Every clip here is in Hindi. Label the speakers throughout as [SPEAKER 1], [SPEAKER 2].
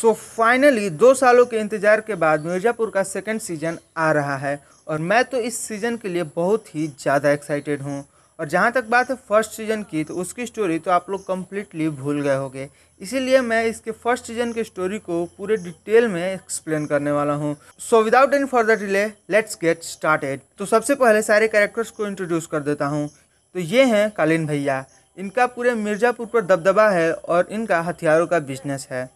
[SPEAKER 1] सो so फाइनली दो सालों के इंतज़ार के बाद मिर्ज़ापुर का सेकेंड सीज़न आ रहा है और मैं तो इस सीज़न के लिए बहुत ही ज़्यादा एक्साइटेड हूँ और जहाँ तक बात है फर्स्ट सीज़न की तो उसकी स्टोरी तो आप लोग कम्प्लीटली भूल गए होंगे इसीलिए मैं इसके फर्स्ट सीज़न की स्टोरी को पूरे डिटेल में एक्सप्लेन करने वाला हूँ so without any further delay let's get started तो सबसे पहले सारे कैरेक्टर्स को इंट्रोड्यूस कर देता हूँ तो ये हैं कालीन भैया इनका पूरे मिर्ज़ापुर पर दबदबा है और इनका हथियारों का बिजनेस है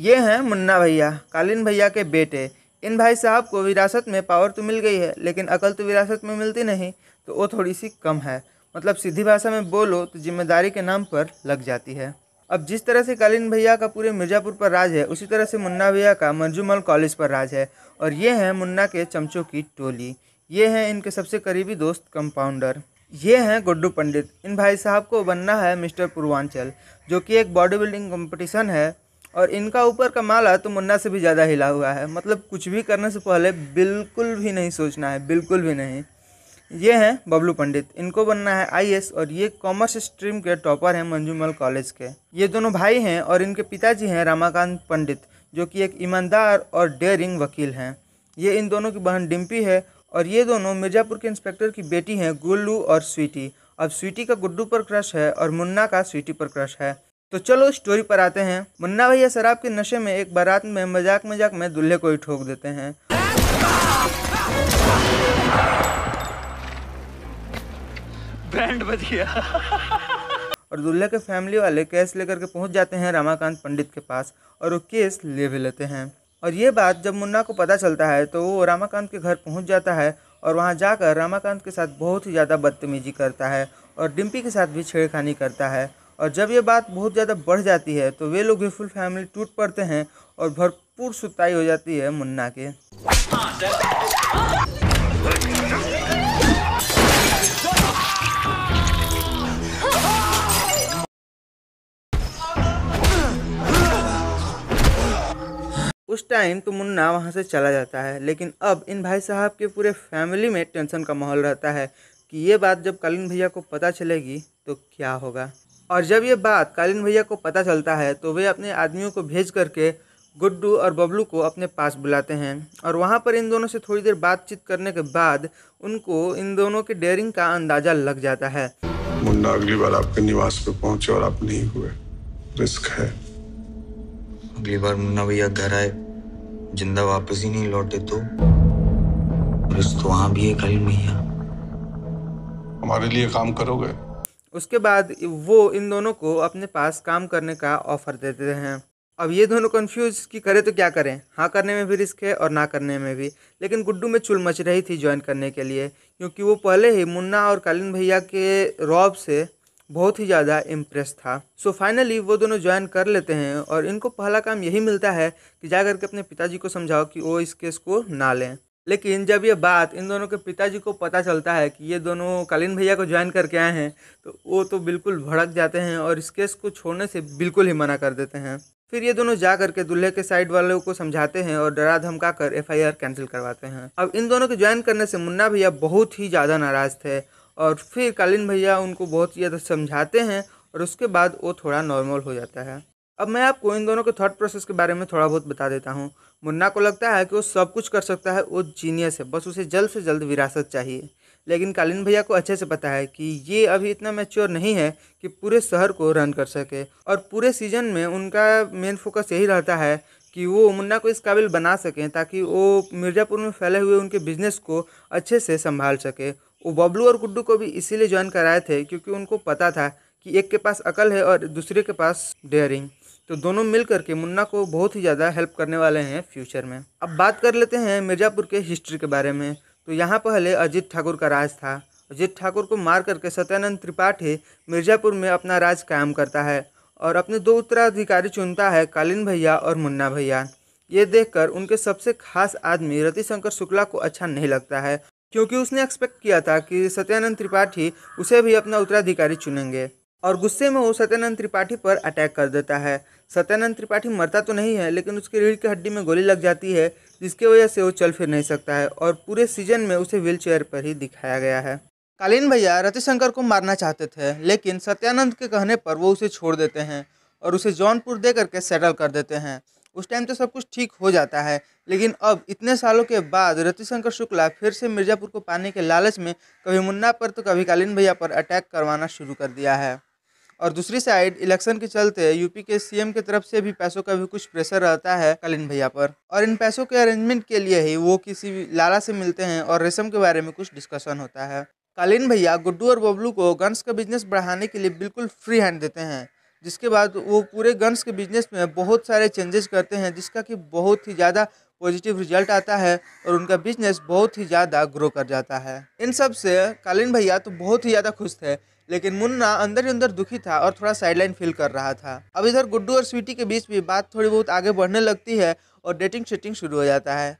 [SPEAKER 1] ये हैं मुन्ना भैया कालीन भैया के बेटे इन भाई साहब को विरासत में पावर तो मिल गई है लेकिन अकल तो विरासत में मिलती नहीं तो वो थोड़ी सी कम है मतलब सीधी भाषा में बोलो तो जिम्मेदारी के नाम पर लग जाती है अब जिस तरह से कालीन भैया का पूरे मिर्ज़ापुर पर राज है उसी तरह से मुन्ना भैया का मंजूमल कॉलेज पर राज है और ये हैं मुन्ना के चमचों की टोली ये हैं इनके सबसे करीबी दोस्त कंपाउंडर ये हैं गुड्डू पंडित इन भाई साहब को बनना है मिस्टर पूर्वांचल जो कि एक बॉडी बिल्डिंग कॉम्पिटिशन है और इनका ऊपर का माला तो मुन्ना से भी ज़्यादा हिला हुआ है मतलब कुछ भी करने से पहले बिल्कुल भी नहीं सोचना है बिल्कुल भी नहीं ये हैं बबलू पंडित इनको बनना है आई और ये कॉमर्स स्ट्रीम के टॉपर हैं मंजूमल कॉलेज के ये दोनों भाई हैं और इनके पिताजी हैं रामाकांत पंडित जो कि एक ईमानदार और डेयरिंग वकील हैं ये इन दोनों की बहन डिम्पी है और ये दोनों मिर्ज़ापुर के इंस्पेक्टर की बेटी हैं गुल्लू और स्वीटी अब स्वीटी का गुड्डू पर क्रश है और मुन्ना का स्वीटी पर क्रश है तो चलो स्टोरी पर आते हैं मुन्ना भैया शराब के नशे में एक बारात में मजाक मजाक में दूल्हे को ही ठोक देते हैं बैंड बज गया और दूल्हे के फैमिली वाले केस लेकर के पहुंच जाते हैं रामाकांत पंडित के पास और वो केस ले भी लेते हैं और ये बात जब मुन्ना को पता चलता है तो वो रामाकांत के घर पहुंच जाता है और वहाँ जाकर रामाकांत के साथ बहुत ही ज़्यादा बदतमीजी करता है और डिम्पी के साथ भी छेड़खानी करता है और जब ये बात बहुत ज़्यादा बढ़ जाती है तो वे लोग फुल फैमिली टूट पड़ते हैं और भरपूर सुताई हो जाती है मुन्ना के उस टाइम तो मुन्ना वहाँ से चला जाता है लेकिन अब इन भाई साहब के पूरे फैमिली में टेंशन का माहौल रहता है कि ये बात जब कलिन भैया को पता चलेगी तो क्या होगा और जब ये बात कालीन भैया को पता चलता है तो वे अपने आदमियों को भेज करके गुड्डू और बबलू को अपने पास बुलाते हैं और वहाँ पर इन दोनों से थोड़ी देर बातचीत करने के बाद उनको इन दोनों के डेयरिंग का अंदाजा लग जाता है मुन्ना अगली बार आपके निवास पे पहुंचे और आप नहीं हुए रिस्क है अगली बार मुन्ना भैया घर आए जिंदा वापस ही नहीं लौटे तो रिस्क तो वहाँ भी है कालीन भैया हमारे लिए काम करोगे उसके बाद वो इन दोनों को अपने पास काम करने का ऑफर दे देते हैं अब ये दोनों कंफ्यूज कि करें तो क्या करें हाँ करने में भी रिस्क है और ना करने में भी लेकिन गुड्डू में चुल मच रही थी ज्वाइन करने के लिए क्योंकि वो पहले ही मुन्ना और कालीन भैया के रॉब से बहुत ही ज़्यादा इम्प्रेस था सो so फाइनली वो दोनों ज्वाइन कर लेते हैं और इनको पहला काम यही मिलता है कि जा करके अपने पिताजी को समझाओ कि वो इस केस को ना लें लेकिन जब ये बात इन दोनों के पिताजी को पता चलता है कि ये दोनों कालीन भैया को ज्वाइन करके आए हैं तो वो तो बिल्कुल भड़क जाते हैं और इस केस को छोड़ने से बिल्कुल ही मना कर देते हैं फिर ये दोनों जा करके दूल्हे के साइड वालों को समझाते हैं और डरा धमका कर एफ कैंसिल करवाते हैं अब इन दोनों के ज्वाइन करने से मुन्ना भैया बहुत ही ज़्यादा नाराज़ थे और फिर कालीन भैया उनको बहुत ज़्यादा समझाते हैं और उसके बाद वो थोड़ा नॉर्मल हो जाता है अब मैं आपको इन दोनों के थॉट प्रोसेस के बारे में थोड़ा बहुत बता देता हूँ मुन्ना को लगता है कि वो सब कुछ कर सकता है वो जीनियस है बस उसे जल्द से जल्द विरासत चाहिए लेकिन कालीन भैया को अच्छे से पता है कि ये अभी इतना मैच्योर नहीं है कि पूरे शहर को रन कर सके और पूरे सीजन में उनका मेन फोकस यही रहता है कि वो मुन्ना को इस काबिल बना सकें ताकि वो मिर्ज़ापुर में फैले हुए उनके बिजनेस को अच्छे से संभाल सके वो बबलू और गुड्डू को भी इसीलिए ज्वाइन कराए थे क्योंकि उनको पता था कि एक के पास अकल है और दूसरे के पास डेयरिंग तो दोनों मिल करके मुन्ना को बहुत ही ज़्यादा हेल्प करने वाले हैं फ्यूचर में अब बात कर लेते हैं मिर्ज़ापुर के हिस्ट्री के बारे में तो यहाँ पहले अजीत ठाकुर का राज था अजीत ठाकुर को मार करके सत्यानंद त्रिपाठी मिर्ज़ापुर में अपना राज कायम करता है और अपने दो उत्तराधिकारी चुनता है कालीन भैया और मुन्ना भैया ये देखकर उनके सबसे खास आदमी रतिशंकर शुक्ला को अच्छा नहीं लगता है क्योंकि उसने एक्सपेक्ट किया था कि सत्यानंद त्रिपाठी उसे भी अपना उत्तराधिकारी चुनेंगे और गुस्से में वो सत्यानंद त्रिपाठी पर अटैक कर देता है सत्यानंद त्रिपाठी मरता तो नहीं है लेकिन उसके रीढ़ की हड्डी में गोली लग जाती है जिसकी वजह से वो चल फिर नहीं सकता है और पूरे सीजन में उसे चेयर पर ही दिखाया गया है कालीन भैया रतिशंकर को मारना चाहते थे लेकिन सत्यानंद के कहने पर वो उसे छोड़ देते हैं और उसे जौनपुर दे करके सेटल कर देते हैं उस टाइम तो सब कुछ ठीक हो जाता है लेकिन अब इतने सालों के बाद रतिशंकर शुक्ला फिर से मिर्ज़ापुर को पाने के लालच में कभी मुन्ना पर तो कभी कालीन भैया पर अटैक करवाना शुरू कर दिया है और दूसरी साइड इलेक्शन के चलते यूपी के सीएम की तरफ से भी पैसों का भी कुछ प्रेशर रहता है कालीन भैया पर और इन पैसों के अरेंजमेंट के लिए ही वो किसी लाला से मिलते हैं और रेशम के बारे में कुछ डिस्कशन होता है कालीन भैया गुड्डू और बबलू को गन्स का बिजनेस बढ़ाने के लिए बिल्कुल फ्री हैंड देते हैं जिसके बाद वो पूरे गन्स के बिजनेस में बहुत सारे चेंजेस करते हैं जिसका कि बहुत ही ज़्यादा पॉजिटिव रिजल्ट आता है और उनका बिजनेस बहुत ही ज़्यादा ग्रो कर जाता है इन सब से कालीन भैया तो बहुत ही ज़्यादा खुश थे लेकिन मुन्ना अंदर ही अंदर दुखी था और थोड़ा साइडलाइन फील कर रहा था अब इधर गुड्डू और स्वीटी के बीच भी बात थोड़ी बहुत आगे बढ़ने लगती है और डेटिंग शेटिंग शुरू हो जाता है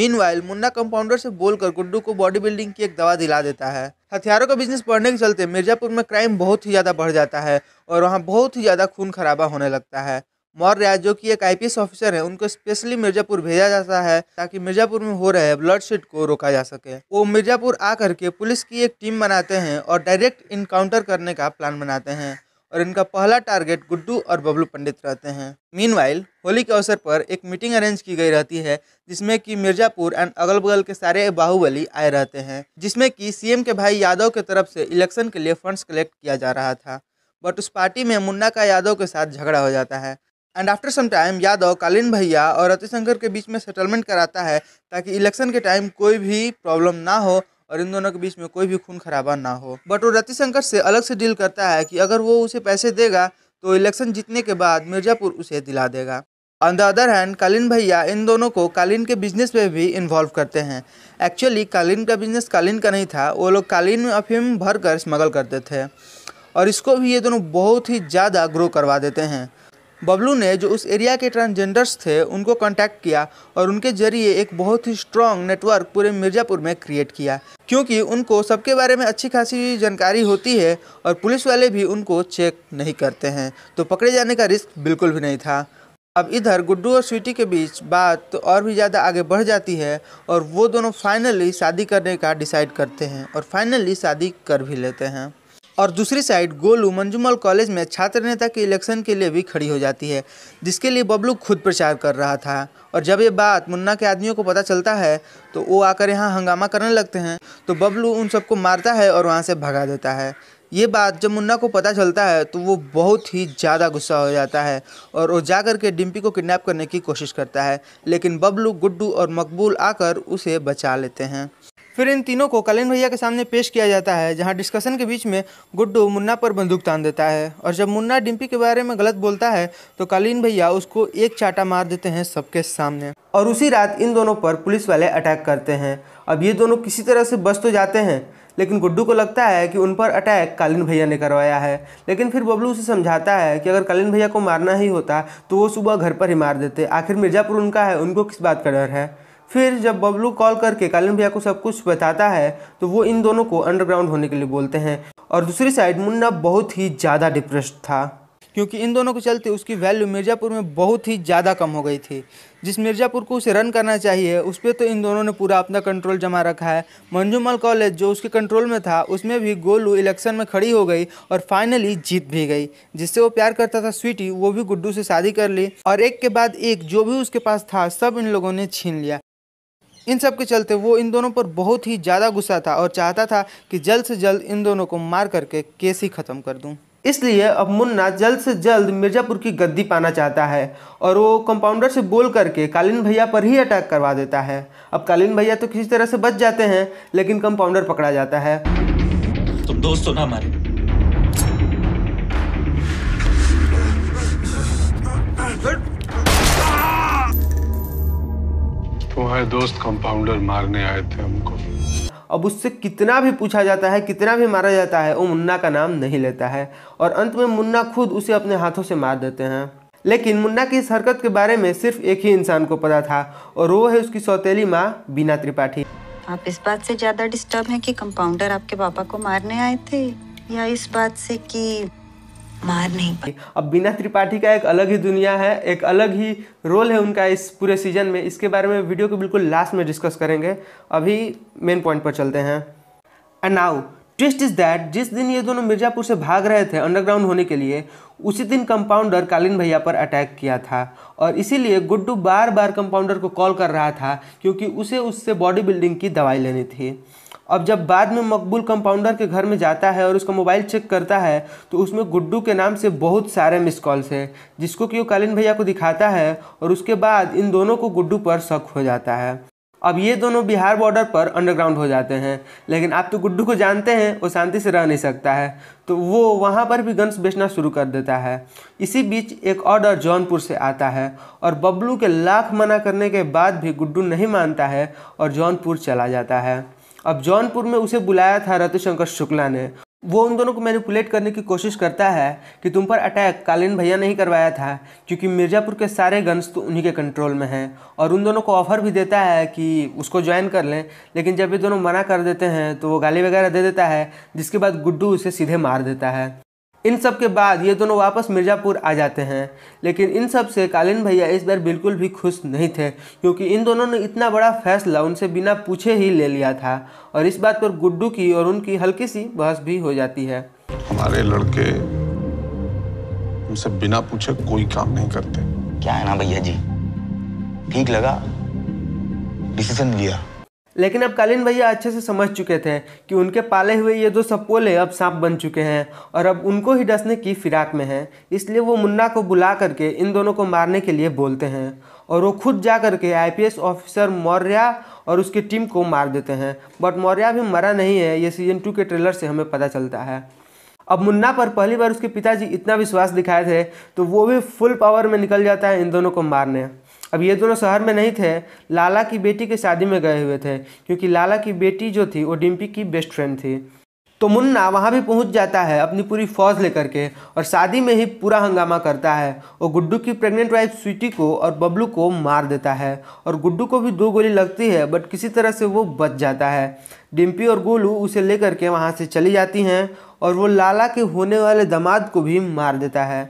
[SPEAKER 1] मीन मुन्ना कंपाउंडर से बोलकर गुड्डू को बॉडी बिल्डिंग की एक दवा दिला देता है हथियारों का बिजनेस बढ़ने के चलते मिर्जापुर में क्राइम बहुत ही ज़्यादा बढ़ जाता है और वहाँ बहुत ही ज़्यादा खून खराबा होने लगता है मौर्य जो कि एक आईपीएस ऑफिसर है उनको स्पेशली मिर्जापुर भेजा जाता है ताकि मिर्जापुर में हो रहे ब्लड शीट को रोका जा सके वो मिर्जापुर आकर के पुलिस की एक टीम बनाते हैं और डायरेक्ट इनकाउंटर करने का प्लान बनाते हैं और इनका पहला टारगेट गुड्डू और बबलू पंडित रहते हैं मीनवाइल होली के अवसर पर एक मीटिंग अरेंज की गई रहती है जिसमें कि मिर्जापुर एंड अगल बगल के सारे बाहुबली आए रहते हैं जिसमें कि सीएम के भाई यादव के तरफ से इलेक्शन के लिए फंड्स कलेक्ट किया जा रहा था बट उस पार्टी में मुन्ना का यादव के साथ झगड़ा हो जाता है and after some time Yadav Kaleen भैया और रतिशंकर के बीच में सेटलमेंट कराता है ताकि इलेक्शन के टाइम कोई भी प्रॉब्लम ना हो और इन दोनों के बीच में कोई भी खून खराबा ना हो बट वो रतिशंकर से अलग से डील करता है कि अगर वो उसे पैसे देगा तो इलेक्शन जीतने के बाद मिर्जापुर उसे दिला देगा ऑन द अदर हैंड कालीन भैया इन दोनों को कालीन के बिजनेस में भी इन्वॉल्व करते हैं एक्चुअली कालीन का बिजनेस कालीन का नहीं था वो लोग कालीन में अफीम भर कर स्मगल करते थे और इसको भी ये दोनों बहुत ही ज़्यादा ग्रो करवा देते हैं बबलू ने जो उस एरिया के ट्रांसजेंडर्स थे उनको कांटेक्ट किया और उनके जरिए एक बहुत ही स्ट्रांग नेटवर्क पूरे मिर्ज़ापुर में क्रिएट किया क्योंकि उनको सबके बारे में अच्छी खासी जानकारी होती है और पुलिस वाले भी उनको चेक नहीं करते हैं तो पकड़े जाने का रिस्क बिल्कुल भी नहीं था अब इधर गुड्डू और स्वीटी के बीच बात तो और भी ज़्यादा आगे बढ़ जाती है और वो दोनों फाइनली शादी करने का डिसाइड करते हैं और फाइनली शादी कर भी लेते हैं और दूसरी साइड गोलू मंजूमल कॉलेज में छात्र नेता के इलेक्शन के लिए भी खड़ी हो जाती है जिसके लिए बबलू खुद प्रचार कर रहा था और जब ये बात मुन्ना के आदमियों को पता चलता है तो वो आकर यहाँ हंगामा करने लगते हैं तो बबलू उन सबको मारता है और वहाँ से भगा देता है ये बात जब मुन्ना को पता चलता है तो वो बहुत ही ज़्यादा गुस्सा हो जाता है और वो जा कर के डिम्पी को किडनैप करने की कोशिश करता है लेकिन बबलू गुड्डू और मकबूल आकर उसे बचा लेते हैं फिर इन तीनों को कलिन भैया के सामने पेश किया जाता है जहां डिस्कशन के बीच में गुड्डू मुन्ना पर बंदूक तान देता है और जब मुन्ना डिम्पी के बारे में गलत बोलता है तो कलिन भैया उसको एक चाटा मार देते हैं सबके सामने और उसी रात इन दोनों पर पुलिस वाले अटैक करते हैं अब ये दोनों किसी तरह से बच तो जाते हैं लेकिन गुड्डू को लगता है कि उन पर अटैक कालीन भैया ने करवाया है लेकिन फिर बबलू उसे समझाता है कि अगर कालीन भैया को मारना ही होता तो वो सुबह घर पर ही मार देते आखिर मिर्ज़ापुर उनका है उनको किस बात का डर है फिर जब बबलू कॉल करके कालीन भैया को सब कुछ बताता है तो वो इन दोनों को अंडरग्राउंड होने के लिए बोलते हैं और दूसरी साइड मुन्ना बहुत ही ज़्यादा डिप्रेस्ड था क्योंकि इन दोनों के चलते उसकी वैल्यू मिर्ज़ापुर में बहुत ही ज़्यादा कम हो गई थी जिस मिर्ज़ापुर को उसे रन करना चाहिए उस पर तो इन दोनों ने पूरा अपना कंट्रोल जमा रखा है मंजूमल कॉलेज जो उसके कंट्रोल में था उसमें भी गोलू इलेक्शन में खड़ी हो गई और फाइनली जीत भी गई जिससे वो प्यार करता था स्वीटी वो भी गुड्डू से शादी कर ली और एक के बाद एक जो भी उसके पास था सब इन लोगों ने छीन लिया इन सब के चलते वो इन दोनों पर बहुत ही ज़्यादा गुस्सा था और चाहता था कि जल्द से जल्द इन दोनों को मार करके केस ही ख़त्म कर दूँ इसलिए अब मुन्ना जल्द से जल्द मिर्ज़ापुर की गद्दी पाना चाहता है और वो कंपाउंडर से बोल करके कालीन भैया पर ही अटैक करवा देता है अब कालीन भैया तो किसी तरह से बच जाते हैं लेकिन कंपाउंडर पकड़ा जाता है तुम दोस्त हो ना हमारे Good. तुम्हारे दोस्त कंपाउंडर मारने आए थे हमको अब उससे कितना भी पूछा जाता है कितना भी मारा जाता है वो मुन्ना का नाम नहीं लेता है और अंत में मुन्ना खुद उसे अपने हाथों से मार देते हैं लेकिन मुन्ना की इस हरकत के बारे में सिर्फ एक ही इंसान को पता था और वो है उसकी सौतेली माँ बीना त्रिपाठी आप इस बात से ज्यादा डिस्टर्ब हैं कि कंपाउंडर आपके पापा को मारने आए थे या इस बात से कि मार नहीं अब बीना त्रिपाठी का एक अलग ही दुनिया है एक अलग ही रोल है उनका इस पूरे सीजन में इसके बारे में वीडियो को बिल्कुल लास्ट में डिस्कस करेंगे अभी मेन पॉइंट पर चलते हैं and now twist is that जिस दिन ये दोनों मिर्जापुर से भाग रहे थे अंडरग्राउंड होने के लिए उसी दिन कंपाउंडर कालीन भैया पर अटैक किया था और इसीलिए गुड्डू बार बार कंपाउंडर को कॉल कर रहा था क्योंकि उसे उससे बॉडी बिल्डिंग की दवाई लेनी थी अब जब बाद में मकबूल कंपाउंडर के घर में जाता है और उसका मोबाइल चेक करता है तो उसमें गुड्डू के नाम से बहुत सारे मिस कॉल्स हैं जिसको कि वो कालीन भैया को दिखाता है और उसके बाद इन दोनों को गुड्डू पर शक हो जाता है अब ये दोनों बिहार बॉर्डर पर अंडरग्राउंड हो जाते हैं लेकिन आप तो गुड्डू को जानते हैं वो शांति से रह नहीं सकता है तो वो वहाँ पर भी गन्स बेचना शुरू कर देता है इसी बीच एक ऑर्डर जौनपुर से आता है और बबलू के लाख मना करने के बाद भी गुड्डू नहीं मानता है और जौनपुर चला जाता है अब जौनपुर में उसे बुलाया था रतिशंकर शुक्ला ने वो उन दोनों को मैनिपुलेट करने की कोशिश करता है कि तुम पर अटैक कालीन भैया ने ही करवाया था क्योंकि मिर्ज़ापुर के सारे गन्स तो उन्हीं के कंट्रोल में हैं और उन दोनों को ऑफ़र भी देता है कि उसको ज्वाइन कर लें लेकिन जब ये दोनों मना कर देते हैं तो वो गाली वगैरह दे देता है जिसके बाद गुड्डू उसे सीधे मार देता है इन सब के बाद ये दोनों वापस मिर्ज़ापुर आ जाते हैं लेकिन इन सब से कालीन भैया इस बार बिल्कुल भी खुश नहीं थे क्योंकि इन दोनों ने इतना बड़ा फैसला उनसे बिना पूछे ही ले लिया था और इस बात पर गुड्डू की और उनकी हल्की सी बहस भी हो जाती है हमारे लड़के हमसे बिना पूछे कोई काम नहीं करते क्या है ना भैया जी ठीक लगा डिसीजन लिया लेकिन अब कालीन भैया अच्छे से समझ चुके थे कि उनके पाले हुए ये दो सपोले अब सांप बन चुके हैं और अब उनको ही डसने की फिराक में हैं इसलिए वो मुन्ना को बुला करके इन दोनों को मारने के लिए बोलते हैं और वो खुद जा करके आईपीएस ऑफिसर मौर्या और उसकी टीम को मार देते हैं बट मौर्या भी मरा नहीं है ये सीजन टू के ट्रेलर से हमें पता चलता है अब मुन्ना पर पहली बार उसके पिताजी इतना विश्वास दिखाए थे तो वो भी फुल पावर में निकल जाता है इन दोनों को मारने अब ये दोनों शहर में नहीं थे लाला की बेटी के शादी में गए हुए थे क्योंकि लाला की बेटी जो थी वो डिम्पी की बेस्ट फ्रेंड थी तो मुन्ना वहाँ भी पहुँच जाता है अपनी पूरी फौज लेकर के और शादी में ही पूरा हंगामा करता है और गुड्डू की प्रेग्नेंट वाइफ स्वीटी को और बबलू को मार देता है और गुड्डू को भी दो गोली लगती है बट किसी तरह से वो बच जाता है डिम्पी और गोलू उसे लेकर के वहाँ से चली जाती हैं और वो लाला के होने वाले दामाद को भी मार देता है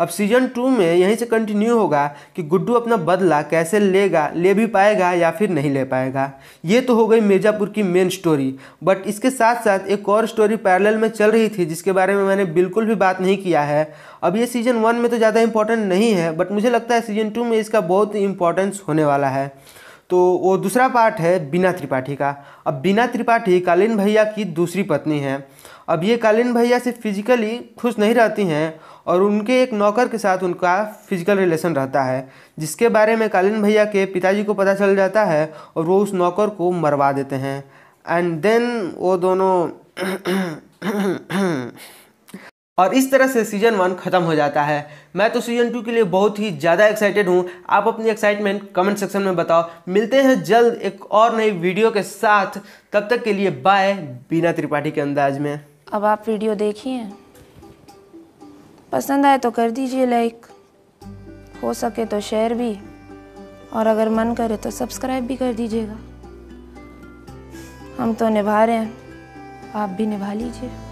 [SPEAKER 1] अब सीजन टू में यहीं से कंटिन्यू होगा कि गुड्डू अपना बदला कैसे लेगा ले भी पाएगा या फिर नहीं ले पाएगा ये तो हो गई मिर्ज़ापुर की मेन स्टोरी बट इसके साथ साथ एक और स्टोरी पैरेलल में चल रही थी जिसके बारे में मैंने बिल्कुल भी बात नहीं किया है अब ये सीज़न वन में तो ज़्यादा इंपॉर्टेंट नहीं है बट मुझे लगता है सीज़न टू में इसका बहुत इंपॉर्टेंस होने वाला है तो वो दूसरा पार्ट है बिना त्रिपाठी का अब बिना त्रिपाठी कालीन भैया की दूसरी पत्नी है अब ये कालीन भैया से फिजिकली खुश नहीं रहती हैं और उनके एक नौकर के साथ उनका फिजिकल रिलेशन रहता है जिसके बारे में कालीन भैया के पिताजी को पता चल जाता है और वो उस नौकर को मरवा देते हैं एंड देन वो दोनों और इस तरह से सीजन वन खत्म हो जाता है मैं तो सीजन टू के लिए बहुत ही ज़्यादा एक्साइटेड हूँ आप अपनी एक्साइटमेंट कमेंट सेक्शन में बताओ मिलते हैं जल्द एक और नई वीडियो के साथ तब तक के लिए बाय बीना त्रिपाठी के अंदाज में अब आप वीडियो देखिए पसंद आए तो कर दीजिए लाइक हो सके तो शेयर भी और अगर मन करे तो सब्सक्राइब भी कर दीजिएगा हम तो निभा रहे हैं आप भी निभा लीजिए